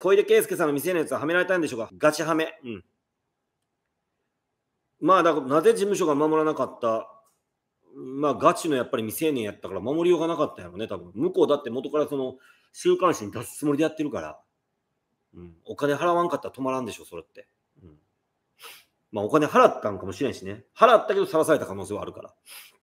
小出圭介さんの未成年のやつははめられたんでしょうかガチはめ。うん。まあ、だからなぜ事務所が守らなかった、まあ、ガチのやっぱり未成年やったから守りようがなかったんやろね、多分。向こうだって元からその週刊誌に出すつもりでやってるから、うん、お金払わんかったら止まらんでしょ、それって。うん、まあ、お金払ったんかもしれんしね。払ったけどさらされた可能性はあるから。